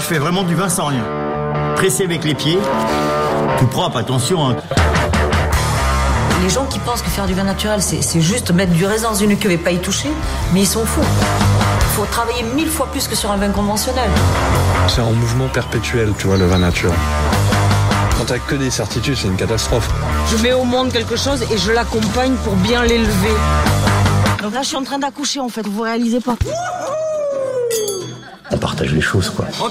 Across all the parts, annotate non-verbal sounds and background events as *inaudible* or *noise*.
je fais vraiment du vin sans rien. Pressé avec les pieds, tout propre, attention. Hein. Les gens qui pensent que faire du vin naturel, c'est juste mettre du raisin dans une cuve et pas y toucher, mais ils sont fous. Il faut travailler mille fois plus que sur un vin conventionnel. C'est un mouvement perpétuel, tu vois, le vin naturel. Quand t'as que des certitudes, c'est une catastrophe. Je mets au monde quelque chose et je l'accompagne pour bien l'élever. Donc là, je suis en train d'accoucher, en fait, vous réalisez pas. On partage les choses, quoi. On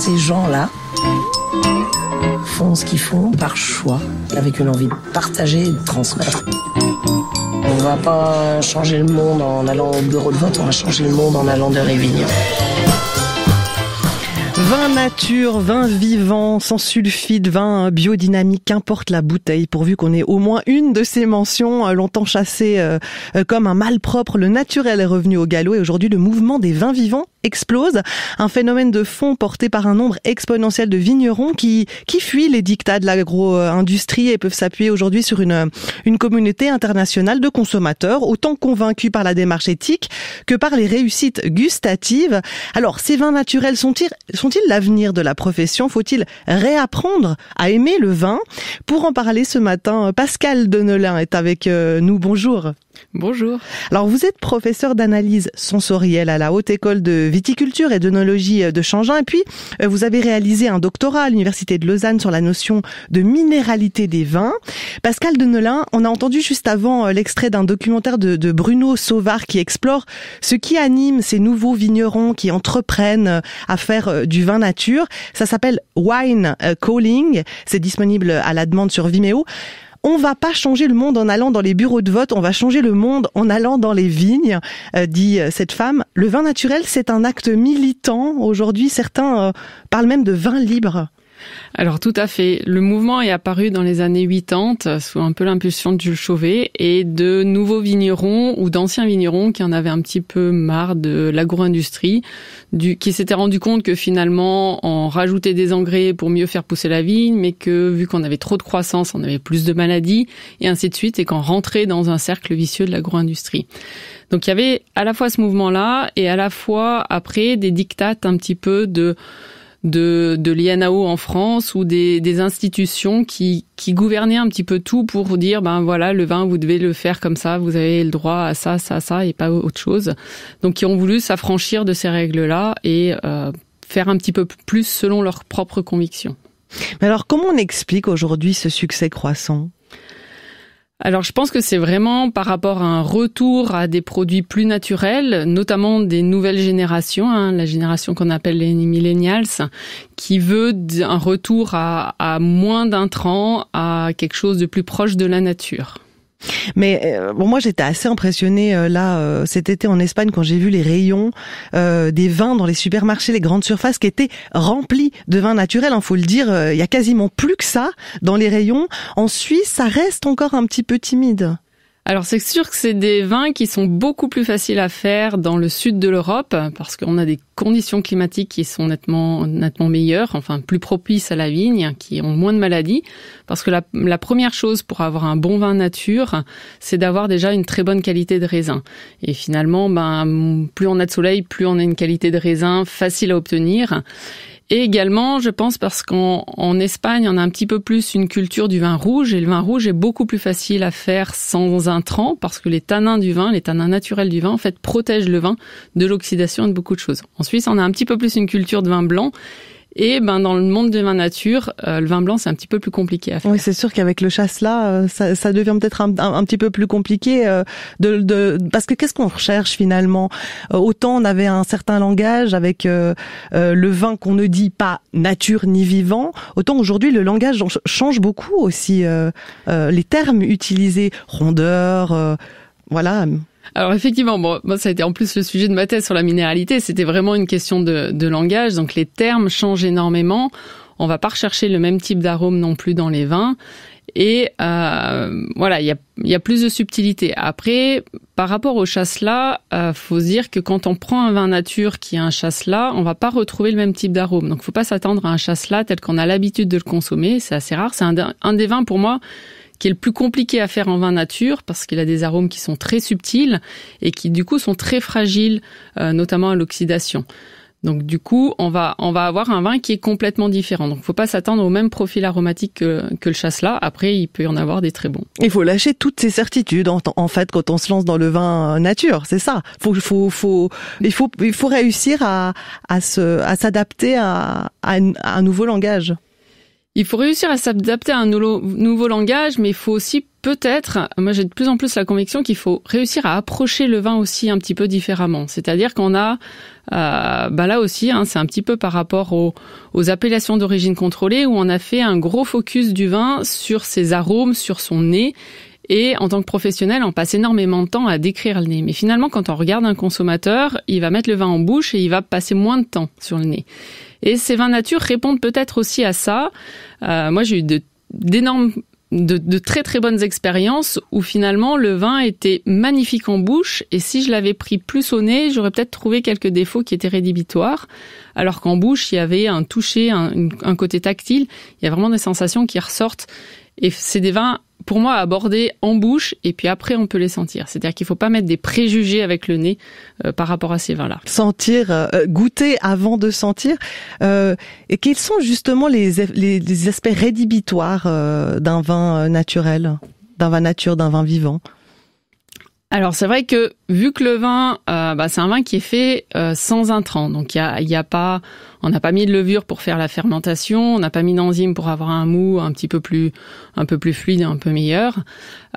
Ces gens-là font ce qu'ils font par choix, avec une envie de partager et de transmettre. On va pas changer le monde en allant au bureau de vote, on va changer le monde en allant de réunion. Vin nature, vin vivant, sans sulfite, vin biodynamique, qu'importe la bouteille, pourvu qu'on ait au moins une de ces mentions euh, longtemps chassées euh, euh, comme un mal propre. Le naturel est revenu au galop et aujourd'hui le mouvement des vins vivants explose. Un phénomène de fond porté par un nombre exponentiel de vignerons qui, qui fuient les dictats de l'agro-industrie et peuvent s'appuyer aujourd'hui sur une, une communauté internationale de consommateurs, autant convaincus par la démarche éthique que par les réussites gustatives. Alors, ces vins naturels sont-ils sont sont faut l'avenir de la profession Faut-il réapprendre à aimer le vin Pour en parler ce matin, Pascal Denelin est avec euh, nous. Bonjour. Bonjour. Alors vous êtes professeur d'analyse sensorielle à la Haute École de Viticulture et d'Oenologie euh, de Changin et puis euh, vous avez réalisé un doctorat à l'Université de Lausanne sur la notion de minéralité des vins. Pascal Denelin, on a entendu juste avant euh, l'extrait d'un documentaire de, de, Bruno Sauvard qui explore ce qui anime ces nouveaux vignerons qui entreprennent à faire du vin nature. Ça s'appelle Wine Calling, c'est disponible à la demande sur Vimeo. On va pas changer le monde en allant dans les bureaux de vote, on va changer le monde en allant dans les vignes, euh, dit euh, cette femme. Le vin naturel, c'est un acte militant. Aujourd'hui, certains euh, parlent même de vin libre. Alors tout à fait. Le mouvement est apparu dans les années 80 sous un peu l'impulsion de Jules Chauvet et de nouveaux vignerons ou d'anciens vignerons qui en avaient un petit peu marre de l'agro-industrie, qui s'étaient rendu compte que finalement on rajoutait des engrais pour mieux faire pousser la vigne, mais que vu qu'on avait trop de croissance, on avait plus de maladies et ainsi de suite, et qu'on rentrait dans un cercle vicieux de l'agro-industrie. Donc il y avait à la fois ce mouvement-là et à la fois après des dictates un petit peu de de, de l'INAO en France ou des, des institutions qui, qui gouvernaient un petit peu tout pour dire ben voilà le vin vous devez le faire comme ça, vous avez le droit à ça, ça, ça et pas autre chose. Donc qui ont voulu s'affranchir de ces règles là et euh, faire un petit peu plus selon leurs propres convictions. Mais alors comment on explique aujourd'hui ce succès croissant alors je pense que c'est vraiment par rapport à un retour à des produits plus naturels, notamment des nouvelles générations, hein, la génération qu'on appelle les millennials, qui veut un retour à, moins moins d'intrants, à quelque chose de plus proche de la nature. Mais euh, bon, moi j'étais assez impressionnée euh, là euh, cet été en Espagne quand j'ai vu les rayons des vins dans les supermarchés, les grandes surfaces qui étaient remplis de vins naturels. Il hein, faut le dire, il y a quasiment plus que ça dans les rayons. En Suisse, ça reste encore un petit peu timide. Alors c'est sûr que c'est des vins qui sont beaucoup plus faciles à faire dans le sud de l'Europe parce qu'on a des conditions climatiques qui sont nettement nettement meilleures, enfin plus propices à la vigne, qui ont moins de maladies. Parce que la, première chose pour avoir un bon vin nature, c'est d'avoir déjà une très bonne qualité de raisin. Et finalement, ben plus on a de soleil, plus on a une qualité de raisin facile à obtenir. Et également, je pense parce qu'en Espagne, on a un petit peu plus une culture du vin rouge et le vin rouge est beaucoup plus facile à faire sans intrants parce que les tanins du vin, les tanins naturels du vin, en fait, protègent le vin de l'oxydation et de beaucoup de choses. En Suisse, on a un petit peu plus une culture de vin blanc et ben dans le monde du vin nature, euh, le vin blanc c'est un petit peu plus compliqué à faire. Oui, c'est sûr qu'avec le chasse là, euh, ça, devient peut-être un, petit peu plus compliqué euh, de, parce que qu'est-ce qu'on recherche finalement Autant on avait un certain langage avec le vin qu'on ne dit pas nature ni vivant, autant aujourd'hui le langage change beaucoup aussi les termes utilisés rondeur voilà alors effectivement, bon, moi ça a été en plus le sujet de ma thèse sur la minéralité, c'était vraiment une question de, langage, donc les termes changent énormément. On va pas rechercher le même type d'arôme non plus dans les vins. Et euh, voilà, il y a, plus de subtilité. Après, par rapport au chasselas, euh, faut se dire que quand on prend un vin nature qui est un chasselas, on va pas retrouver le même type d'arôme. Donc, ne faut pas s'attendre à un chasselas tel qu'on a l'habitude de le consommer. C'est assez rare. C'est un, des vins pour moi qui est le plus compliqué à faire en vin nature parce qu'il a des arômes qui sont très subtils et qui du coup sont très fragiles, euh, notamment à l'oxydation. Donc du coup, on va on va avoir un vin qui est complètement différent. Donc faut pas s'attendre au même profil aromatique que, que le chasselas. Après, il peut y en avoir des très bons. Il faut lâcher toutes ces certitudes en, fait quand on se lance dans le vin nature, c'est ça. Faut il faut il faut réussir à se à s'adapter à un nouveau langage. Il faut réussir à s'adapter à un nouveau langage, mais il faut aussi peut-être, moi j'ai de plus en plus la conviction qu'il faut réussir à approcher le vin aussi un petit peu différemment. C'est-à-dire qu'on a, euh, bah là aussi, hein, c'est un petit peu par rapport aux, aux appellations d'origine contrôlée, où on a fait un gros focus du vin sur ses arômes, sur son nez, et en tant que professionnel, on passe énormément de temps à décrire le nez. Mais finalement, quand on regarde un consommateur, il va mettre le vin en bouche et il va passer moins de temps sur le nez. Et ces vins nature répondent peut-être aussi à ça. Euh, moi, j'ai eu d'énormes de, de, très très bonnes expériences où finalement le vin était magnifique en bouche et si je l'avais pris plus au nez, j'aurais peut-être trouvé quelques défauts qui étaient rédhibitoires alors qu'en bouche, il y avait un toucher, un, côté tactile. Il y a vraiment des sensations qui ressortent. Et c'est des vins pour moi, abordés en bouche et puis après, on peut les sentir. C'est-à-dire qu'il ne faut pas mettre des préjugés avec le nez euh, par rapport à ces vins-là. Sentir, euh, euh, goûter avant de sentir. et quels sont justement les, les aspects rédhibitoires d'un vin naturel, d'un vin nature, d'un vin vivant alors c'est vrai que vu que le vin, euh, bah, c'est un vin qui est fait euh, sans intrants, donc il n'y a, y a, pas on n'a pas mis de levure pour faire la fermentation, on n'a pas mis d'enzyme pour avoir un mou un petit peu plus, un peu plus fluide, un peu meilleur.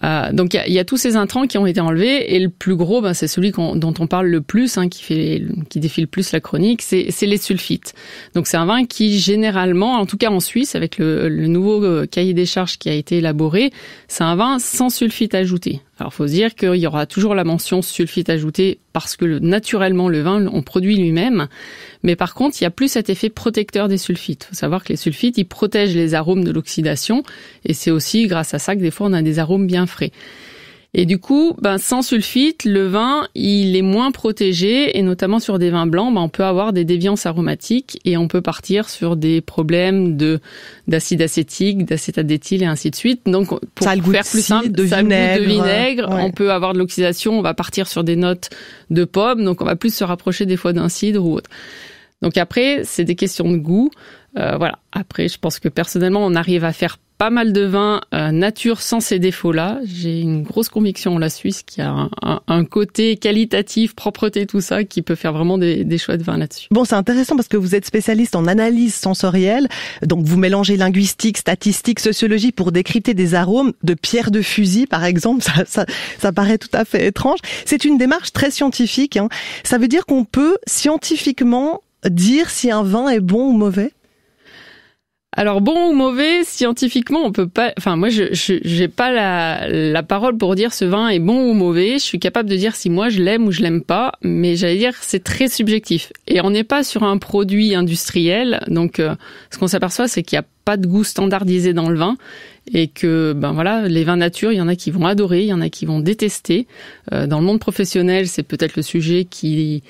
Euh, donc il y a, tous ces intrants qui ont été enlevés et le plus gros, ben, c'est celui dont on parle le plus, hein, qui, fait, qui défile plus la chronique, c'est les sulfites. Donc c'est un vin qui généralement, en tout cas en Suisse, avec le, nouveau euh, cahier des charges qui a été élaboré, c'est un vin sans sulfite ajouté. Alors faut se dire qu'il y aura toujours la mention sulfite ajouté parce que naturellement le vin on produit lui-même, mais par contre, il y a plus cet effet protecteur des sulfites. Il faut savoir que les sulfites, ils protègent les arômes de l'oxydation et c'est aussi grâce à ça que des fois on a des arômes bien frais. Et du coup, ben, sans sulfite, le vin, il est moins protégé, et notamment sur des vins blancs, ben, on peut avoir des déviances aromatiques, et on peut partir sur des problèmes de d'acide acétique, d'acétate et ainsi de suite. Donc, pour faire plus simple, de vinaigre, de vinaigre on peut avoir de l'oxydation, on va partir sur des notes de pomme, donc on va plus se rapprocher des fois d'un cidre ou autre. Donc après, c'est des questions de goût. Euh, voilà. Après, je pense que personnellement, on arrive à faire pas mal de vins euh, nature sans ces défauts-là. J'ai une grosse conviction en la Suisse qui a un, côté qualitatif, propreté, tout ça, qui peut faire vraiment des, des de vins là-dessus. Bon, c'est intéressant parce que vous êtes spécialiste en analyse sensorielle, donc vous mélangez linguistique, statistique, sociologie pour décrypter des arômes de pierre de fusil, par exemple. Ça, ça, ça paraît tout à fait étrange. C'est une démarche très scientifique. Hein. Ça veut dire qu'on peut scientifiquement dire si un vin est bon ou mauvais alors bon ou mauvais, scientifiquement, on peut pas. Enfin, moi, je n'ai pas la, la parole pour dire ce vin est bon ou mauvais. Je suis capable de dire si moi je l'aime ou je l'aime pas, mais j'allais dire c'est très subjectif. Et on n'est pas sur un produit industriel, donc euh, ce qu'on s'aperçoit, c'est qu'il n'y a pas de goût standardisé dans le vin et que ben voilà les vins nature il y en a qui vont adorer il y en a qui vont détester euh, dans le monde professionnel c'est peut-être le sujet qui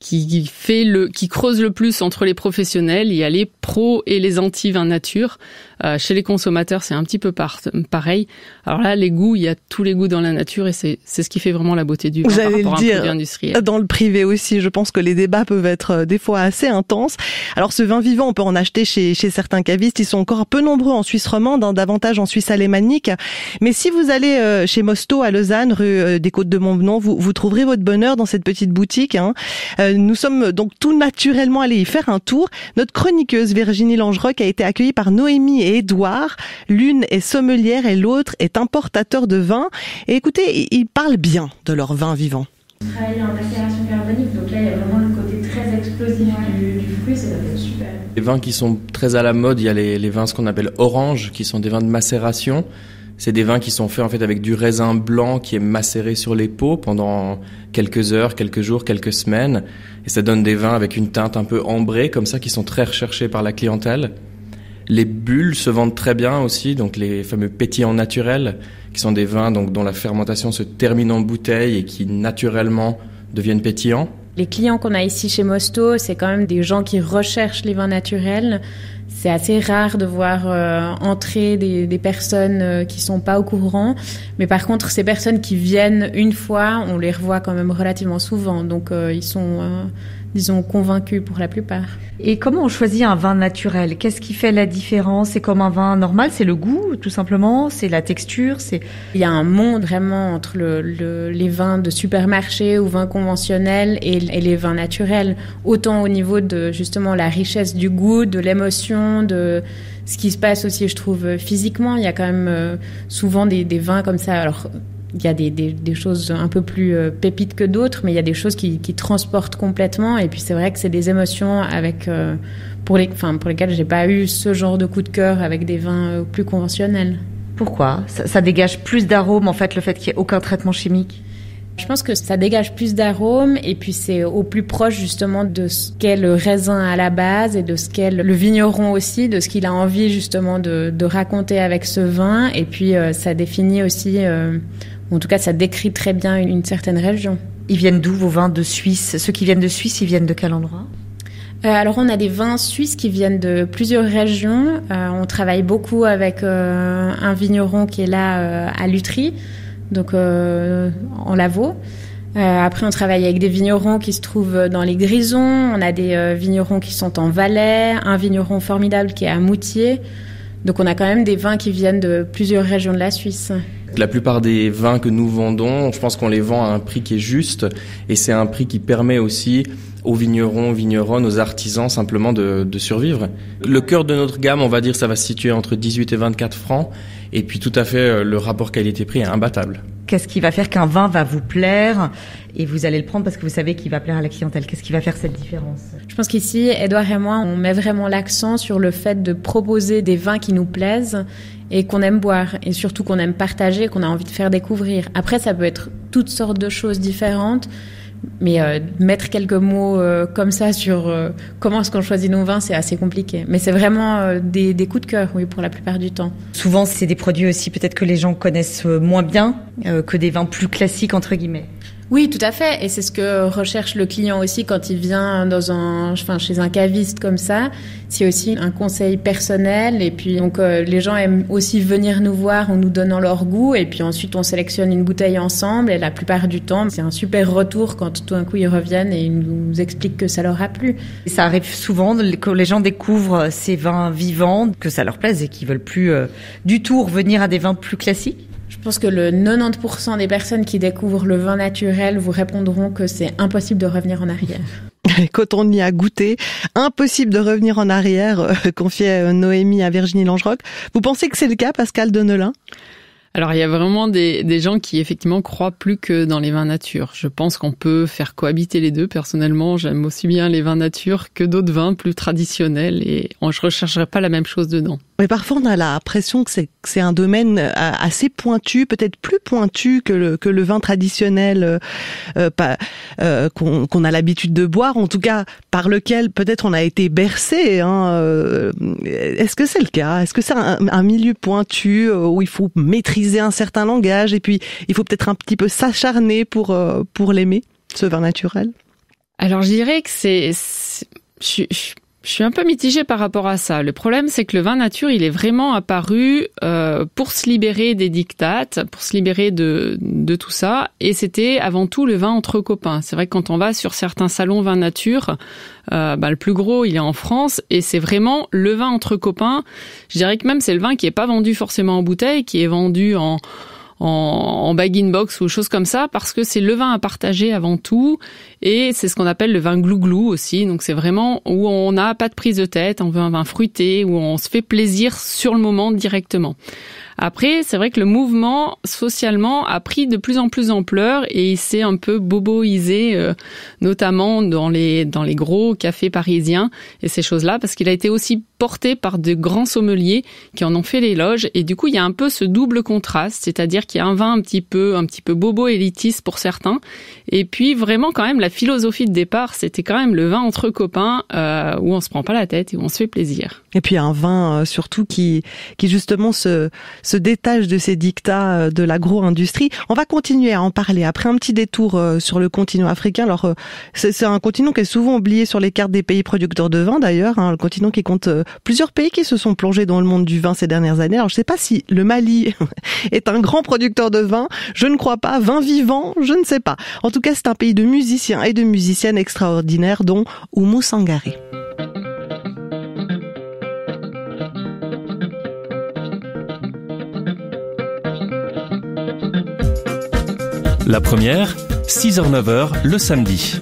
qui fait le, qui creuse le plus entre les professionnels. Il y a les pros et les anti-vin nature. Euh, chez les consommateurs, c'est un petit peu pareil. Alors là, les goûts, il y a tous les goûts dans la nature et c'est ce qui fait vraiment la beauté du vin Vous allez dire, euh, Dans le privé aussi, je pense que les débats peuvent être euh, des fois assez intenses. Alors ce vin vivant, on peut en acheter chez, chez certains cavistes. Ils sont encore peu nombreux en Suisse romande, hein, davantage en Suisse alémanique. Mais si vous allez chez Mosto à Lausanne, rue des Côtes de Montbenon, vous, vous trouverez votre bonheur dans cette petite boutique. Hein. nous sommes donc tout naturellement allés y faire un tour. Notre chroniqueuse Virginie Langeroc a été accueillie par Noémie et et Édouard. L'une est sommelière et l'autre est importateur de vin. Et écoutez, ils parlent bien de leur vin vivant. Les vins qui sont très à la mode, il y a les, vins ce qu'on appelle orange, qui sont des vins de macération. C'est des vins qui sont faits en fait avec du raisin blanc qui est macéré sur les peaux pendant quelques heures, quelques jours, quelques semaines. Et ça donne des vins avec une teinte un peu ambrée comme ça qui sont très recherchés par la clientèle. Les bulles se vendent très bien aussi, donc les fameux pétillants naturels, qui sont des vins donc, dont la fermentation se termine en bouteille et qui naturellement deviennent pétillants. Les clients qu'on a ici chez Mosto, c'est quand même des gens qui recherchent les vins naturels. C'est assez rare de voir euh, entrer des, personnes euh, qui sont pas au courant, mais par contre ces personnes qui viennent une fois, on les revoit quand même relativement souvent. Donc euh, ils sont disons, convaincus pour la plupart. Et comment on choisit un vin naturel Qu'est-ce qui fait la différence C'est comme un vin normal, c'est le goût, tout simplement, c'est la texture, c'est... Il y a un monde vraiment entre les vins de supermarché ou vins conventionnels et, les vins naturels, autant au niveau de justement la richesse du goût, de l'émotion, de ce qui se passe aussi, je trouve, physiquement. Il y a quand même euh, souvent des, des vins comme ça. Alors, il y a des, choses un peu plus euh, pépites que d'autres, mais il y a des choses qui, transportent complètement. Et puis c'est vrai que c'est des émotions avec, euh, pour, les, enfin, pour lesquelles j'ai pas eu ce genre de coup de cœur avec des vins euh, plus conventionnels. Pourquoi ça, dégage plus d'arômes en fait le fait qu'il n'y ait aucun traitement chimique je pense que ça dégage plus d'arômes et puis c'est au plus proche justement de ce qu'est le raisin à la base et de ce qu'est le vigneron aussi, de ce qu'il a envie justement de, raconter avec ce vin. Et puis ça définit aussi en tout cas, ça décrit très bien une, certaine région. Ils viennent d'où vos vins de Suisse Ceux qui viennent de Suisse, ils viennent de quel endroit euh, alors on a des vins suisses qui viennent de plusieurs régions. Euh, on travaille beaucoup avec euh, un vigneron qui est là à Lutry, donc en Lavaux. après on travaille avec des vignerons qui se trouvent dans les Grisons. On a des vignerons qui sont en Valais, un vigneron formidable qui est à Moutier. Donc on a quand même des vins qui viennent de plusieurs régions de la Suisse. La plupart des vins que nous vendons, je pense qu'on les vend à un prix qui est juste et c'est un prix qui permet aussi aux vignerons, aux vigneronnes, aux artisans simplement de, de survivre. Le cœur de notre gamme, on va dire, ça va se situer entre 18 et 24 francs. Et puis tout à fait, euh, le rapport qualité-prix est imbattable. Qu'est-ce qui va faire qu'un vin va vous plaire et vous allez le prendre parce que vous savez qu'il va plaire à la clientèle Qu'est-ce qui va faire cette différence Je pense qu'ici, Edouard et moi, on met vraiment l'accent sur le fait de proposer des vins qui nous plaisent et qu'on aime boire et surtout qu'on aime partager, qu'on a envie de faire découvrir. Après, ça peut être toutes sortes de choses différentes. Mais euh, mettre quelques mots euh, comme ça sur euh, comment est-ce qu'on choisit nos vins, c'est assez compliqué. Mais c'est vraiment des, des, coups de cœur, oui, pour la plupart du temps. Souvent, c'est des produits aussi peut-être que les gens connaissent moins bien que des vins plus classiques, entre guillemets. Oui, tout à fait. Et c'est ce que recherche le client aussi quand il vient dans chez un caviste comme ça. C'est aussi un conseil personnel. Et puis, donc, euh, les gens aiment aussi venir nous voir en nous donnant leur goût. Et puis ensuite, on sélectionne une bouteille ensemble. Et la plupart du temps, c'est un super retour quand tout d'un coup ils reviennent et ils nous expliquent que ça leur a plu. ça arrive souvent que les gens découvrent ces vins vivants, que ça leur plaise et qu'ils veulent plus euh, du tout revenir à des vins plus classiques pense que le 90% des personnes qui découvrent le vin naturel vous répondront que c'est impossible de revenir en arrière. *laughs* Quand on y a goûté, impossible de revenir en arrière, euh, *laughs* confiait euh, Noémie à Virginie Langeroc. Vous pensez que c'est le cas, Pascal Denelin alors il y a vraiment des, des, gens qui effectivement croient plus que dans les vins nature. Je pense qu'on peut faire cohabiter les deux. Personnellement, j'aime aussi bien les vins nature que d'autres vins plus traditionnels et on, je rechercherais pas la même chose dedans. Mais parfois, on a l'impression que c'est un domaine euh, assez pointu, peut-être plus pointu que le, vin traditionnel euh, euh, euh qu'on a l'habitude de boire, en tout cas par lequel peut-être on a été bercé. Hein. Est-ce que c'est le cas Est-ce que c'est un, milieu pointu où il faut maîtriser un certain langage et puis il faut peut-être un petit peu s'acharner pour, pour l'aimer, ce vin naturel Alors, je dirais que c'est je suis un peu mitigée par rapport à ça. Le problème, c'est que le vin nature, il est vraiment apparu euh, pour se libérer des dictates, pour se libérer de, de tout ça. Et c'était avant tout le vin entre copains. C'est vrai que quand on va sur certains salons vin nature, euh, bah, le plus gros, il est en France. Et c'est vraiment le vin entre copains. Je dirais que même c'est le vin qui est pas vendu forcément en bouteille, qui est vendu en en, bag-in box ou chose comme ça, parce que c'est le vin à partager avant tout, et c'est ce qu'on appelle le vin glouglou aussi. Donc c'est vraiment où on n'a pas de prise de tête, on veut un vin fruité, où on se fait plaisir sur le moment directement. Après, c'est vrai que le mouvement socialement a pris de plus en plus ampleur et il s'est un peu boboisé, euh, notamment dans les dans les gros cafés parisiens et ces choses-là, parce qu'il a été aussi porté par de grands sommeliers qui en ont fait l'éloge. Et du coup, il y a un peu ce double contraste, c'est-à-dire qu'il y a un vin un petit peu un petit peu bobo élitiste pour certains, et puis vraiment quand même la philosophie de départ, c'était quand même le vin entre copains euh, où on se prend pas la tête et où on se fait plaisir. Et puis un vin euh, surtout qui qui justement se se détache de ces dictats euh, de l'agro-industrie. On va continuer à en parler après un petit détour euh, sur le continent africain. Alors, euh, c'est un continent qui est souvent oublié sur les cartes des pays producteurs de vin d'ailleurs, Un hein, le continent qui compte plusieurs pays qui se sont plongés dans le monde du vin ces dernières années. Alors, je ne sais pas si le Mali *laughs* est un grand producteur de vin, je ne crois pas. Vin vivant, je ne sais pas. En tout cas, c'est un pays de musiciens et de musiciennes extraordinaires dont Oumou Sangaré. La première, 6h-9h le samedi.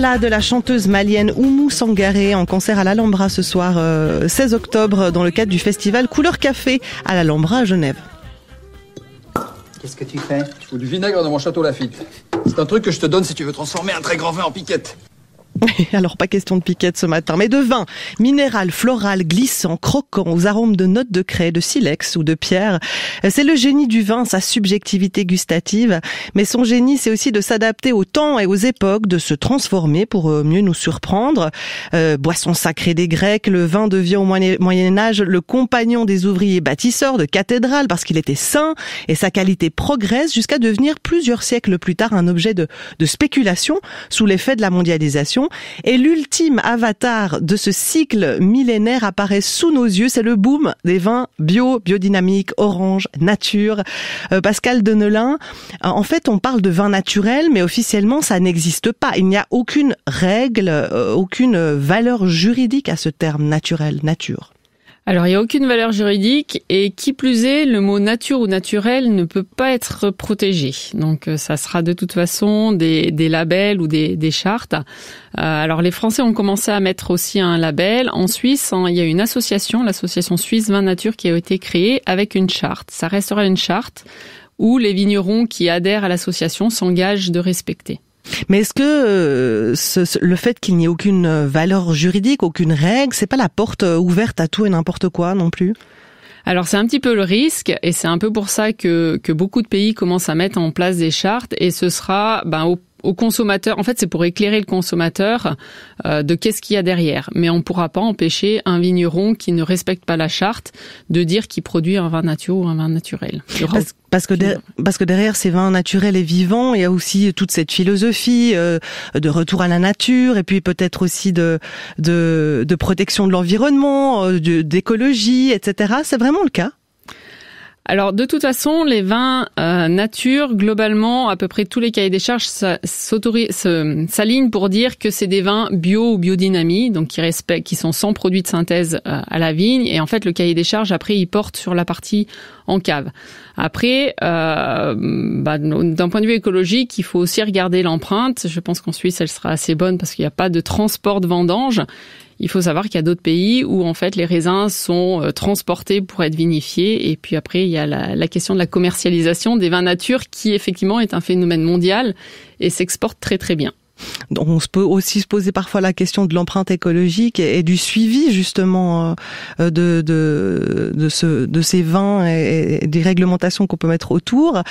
de la chanteuse malienne Oumou Sangaré en concert à l'Alhambra ce soir 16 euh, octobre dans le cadre du festival Couleur Café à l'Alhambra à Genève. Qu'est-ce que tu fais Je fous du vinaigre dans mon château Lafitte. C'est un truc que je te donne si tu veux transformer un très grand vin en piquette. *laughs* Alors pas question de piquette ce matin, mais de vin, minéral, floral, glissant, croquant, aux arômes de notes de craie, de silex ou de pierre. C'est le génie du vin, sa subjectivité gustative, mais son génie c'est aussi de s'adapter au temps et aux époques, de se transformer pour euh, mieux nous surprendre. Euh, boisson sacrée des Grecs, le vin devient au Moyen Âge le compagnon des ouvriers bâtisseurs de cathédrales parce qu'il était sain et sa qualité progresse jusqu'à devenir plusieurs siècles plus tard un objet de, de spéculation sous l'effet de la mondialisation et l'ultime avatar de ce cycle millénaire apparaît sous nos yeux. C'est le boom des vins bio, biodynamiques, orange, nature. Euh, Pascal Denelin, euh, en fait, on parle de vin naturel, mais officiellement, ça n'existe pas. Il n'y a aucune règle, euh, aucune valeur juridique à ce terme naturel, nature. Alors, il n'y a aucune valeur juridique et qui plus est, le mot nature ou naturel ne peut pas être protégé. Donc, euh, ça sera de toute façon des, labels ou des, chartes. Euh, alors, les Français ont commencé à mettre aussi un label. En Suisse, hein, il y a une association, l'association suisse Vin Nature, qui a été créée avec une charte. Ça restera une charte où les vignerons qui adhèrent à l'association s'engagent de respecter. Mais est-ce que euh, le fait qu'il n'y ait aucune euh, valeur juridique, aucune règle, c'est pas la porte euh, ouverte à tout et n'importe quoi non plus alors c'est un petit peu le risque et c'est un peu pour ça que, que beaucoup de pays commencent à mettre en place des chartes et ce sera ben, au au consommateur, en fait, c'est pour éclairer le consommateur euh, de qu'est-ce qu'il y a derrière. Mais on ne pourra pas empêcher un vigneron qui ne respecte pas la charte de dire qu'il produit un vin naturel ou un vin naturel. Parce, que parce que derrière ces vins naturels et vivants, il y a aussi toute cette philosophie euh, de retour à la nature et puis peut-être aussi de, de, de protection de l'environnement, euh, d'écologie, etc. C'est vraiment le cas alors de toute façon, les vins euh, nature, globalement, à peu près tous les cahiers des charges s'alignent pour dire que c'est des vins bio ou biodynamie, donc qui respectent, qui sont sans produits de synthèse euh, à la vigne. Et en fait, le cahier des charges, après, il porte sur la partie en cave. Après, euh, bah, d'un point de vue écologique, il faut aussi regarder l'empreinte. Je pense qu'en Suisse, elle sera assez bonne parce qu'il n'y a pas de transport de vendanges. Il faut savoir qu'il y a d'autres pays où en fait les raisins sont euh, transportés pour être vinifiés et puis après il y a la, la question de la commercialisation des vins nature qui effectivement est un phénomène mondial et s'exporte très très bien. On se peut aussi se poser parfois la question de l'empreinte écologique et, du suivi justement euh, de, de, ces vins et, des réglementations qu'on peut mettre autour.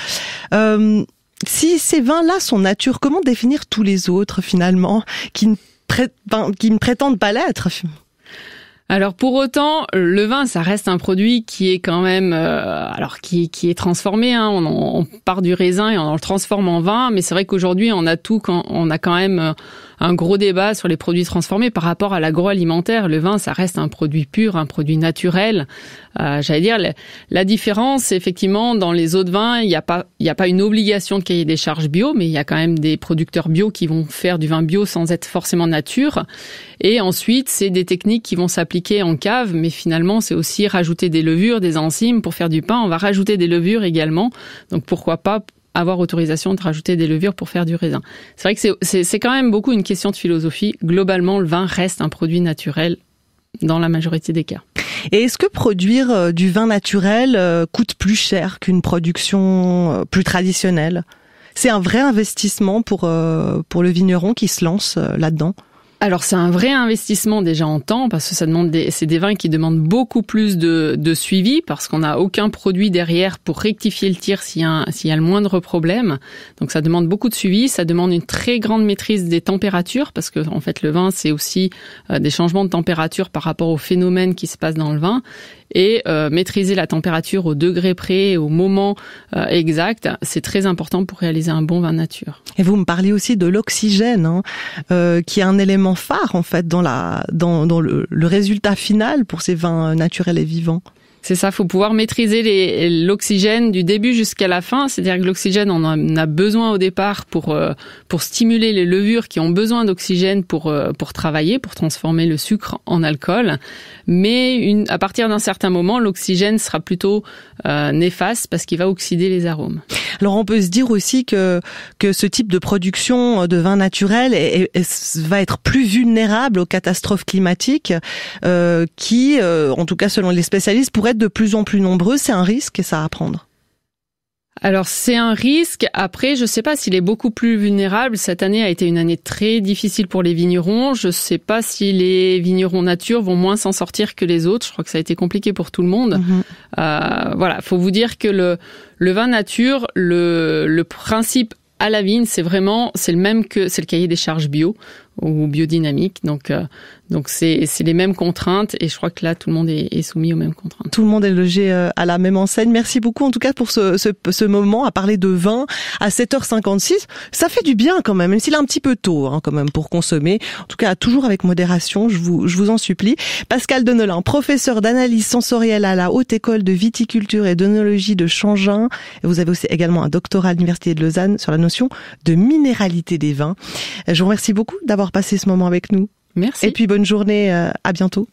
Euh, si ces vins-là sont nature, comment définir tous les autres finalement qui qui ne prétendent pas l'être alors pour autant, le vin, ça reste un produit qui est quand même, euh, alors qui, qui est transformé. Hein. On, on, part du raisin et on le transforme en vin, mais c'est vrai qu'aujourd'hui, on a tout, quand, on a quand même euh, un gros débat sur les produits transformés par rapport à l'agroalimentaire. Le vin, ça reste un produit pur, un produit naturel. Euh, J'allais dire la, différence, effectivement, dans les autres vins, il n'y a pas, il n'y a pas une obligation de ait des charges bio, mais il y a quand même des producteurs bio qui vont faire du vin bio sans être forcément nature. Et ensuite, c'est des techniques qui vont s'appliquer en cave, mais finalement, c'est aussi rajouter des levures, des enzymes pour faire du pain. On va rajouter des levures également. Donc pourquoi pas avoir autorisation de rajouter des levures pour faire du raisin. C'est vrai que c'est quand même beaucoup une question de philosophie. Globalement, le vin reste un produit naturel dans la majorité des cas. Et est-ce que produire euh, du vin naturel euh, coûte plus cher qu'une production euh, plus traditionnelle C'est un vrai investissement pour, pour le vigneron qui se lance là-dedans alors c'est un vrai investissement déjà en temps parce que ça demande des, c'est des vins qui demandent beaucoup plus de, suivi parce qu'on n'a aucun produit derrière pour rectifier le tir s'il y, a s'il y a le moindre problème. Donc ça demande beaucoup de suivi, ça demande une très grande maîtrise des températures parce que en fait le vin c'est aussi euh, des changements de température par rapport aux phénomènes qui se passent dans le vin et euh, maîtriser la température au degré près, au moment euh, exact, c'est très important pour réaliser un bon vin nature. Et vous me parlez aussi de l'oxygène, hein, euh, qui est un élément phare en fait dans le résultat final pour ces vins naturels et vivants. C'est ça, faut pouvoir maîtriser l'oxygène du début jusqu'à la fin. C'est-à-dire que l'oxygène, on en a besoin au départ pour euh, pour stimuler les levures qui ont besoin d'oxygène pour euh, pour travailler, pour transformer le sucre en alcool. Mais une, à partir d'un certain moment, l'oxygène sera plutôt euh, néfaste parce qu'il va oxyder les arômes. Alors on peut se dire aussi que que ce type de production de vin naturel va être plus vulnérable aux catastrophes climatiques, qui, en tout cas selon les spécialistes, pourraient de plus en plus nombreux, c'est un risque et ça à prendre. Alors c'est un risque. Après, je ne sais pas s'il est beaucoup plus vulnérable. Cette année a été une année très difficile pour les vignerons. Je ne sais pas si les vignerons nature vont moins s'en sortir que les autres. Je crois que ça a été compliqué pour tout le monde. Mhm. Euh, voilà, faut vous dire que le, le vin nature, le, le principe à la vigne, c'est vraiment c'est le même que c'est le cahier des charges bio ou biodynamique. Donc, euh, donc c'est les mêmes contraintes et je crois que là tout le monde est, est, soumis aux mêmes contraintes. Tout le monde est logé euh, à la même enseigne. Merci beaucoup en tout cas pour ce, ce, ce moment à parler de vin à 7h56. Ça fait du bien quand même, même s'il est un petit peu tôt hein, quand même pour consommer. En tout cas toujours avec modération, je vous, je vous en supplie. Pascal Denelin, professeur d'analyse sensorielle à la Haute École de Viticulture et d'Onologie de Changin. vous avez aussi également un doctorat à l'Université de Lausanne sur la notion de minéralité des vins. Je vous remercie beaucoup d'avoir d'avoir passé ce moment avec nous. Merci. Et puis bonne journée, euh, à bientôt.